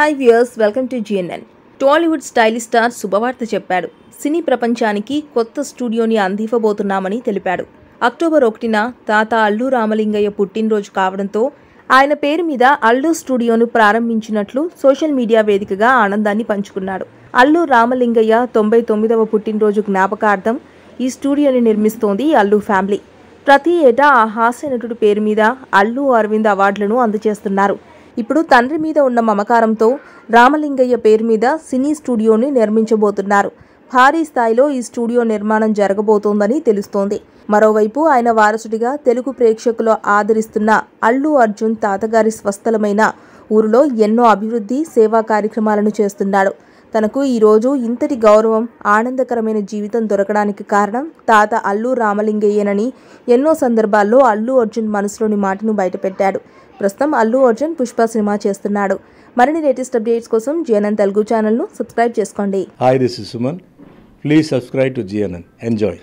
hi viewers welcome to GNN Tollywood stylish star శుభవార్త చెప్పాడు సినీ ప్రపంచానికి కొత్త స్టూడియోని అందివ్వబోతున్నామని తెలిపాడు అక్టోబర్ ఒకటిన తాత అల్లు రామలింగయ్య పుట్టినరోజు కావడంతో ఆయన పేరు మీద అల్లు స్టూడియోను ప్రారంభించినట్లు సోషల్ మీడియా వేదికగా ఆనందాన్ని పంచుకున్నాడు అల్లు రామలింగయ్య తొంభై తొమ్మిదవ పుట్టినరోజు జ్ఞాపకార్థం ఈ స్టూడియోని నిర్మిస్తోంది అల్లు ఫ్యామిలీ ప్రతి ఏటా ఆ హాస్య నటుడి పేరు మీద అల్లు అరవింద్ అవార్డులను అందజేస్తున్నారు ఇప్పుడు తండ్రి మీద ఉన్న మమకారంతో రామలింగయ్య పేరు మీద సినీ స్టూడియోని నిర్మించబోతున్నారు భారీ స్థాయిలో ఈ స్టూడియో నిర్మాణం జరగబోతోందని తెలుస్తోంది మరోవైపు ఆయన వారసుడిగా తెలుగు ప్రేక్షకులు ఆదరిస్తున్న అల్లు అర్జున్ తాతగారి స్వస్థలమైన ఊరిలో ఎన్నో అభివృద్ధి సేవా కార్యక్రమాలను చేస్తున్నాడు తనకు ఈరోజు ఇంతటి గౌరవం ఆనందకరమైన జీవితం దొరకడానికి కారణం తాత అల్లు రామలింగయ్యేనని ఎన్నో సందర్భాల్లో అల్లు అర్జున్ మనసులోని మాటను బయటపెట్టాడు ప్రస్తుతం అల్లు అర్జున్ పుష్ప సినిమా చేస్తున్నాడు మరిన్ని లేటెస్ట్ అప్డేట్స్ కోసం జిఎన్ఎన్ తెలుగు ఛానల్ను సబ్స్క్రైబ్ చేసుకోండి hi this is Suman please subscribe to GNN enjoy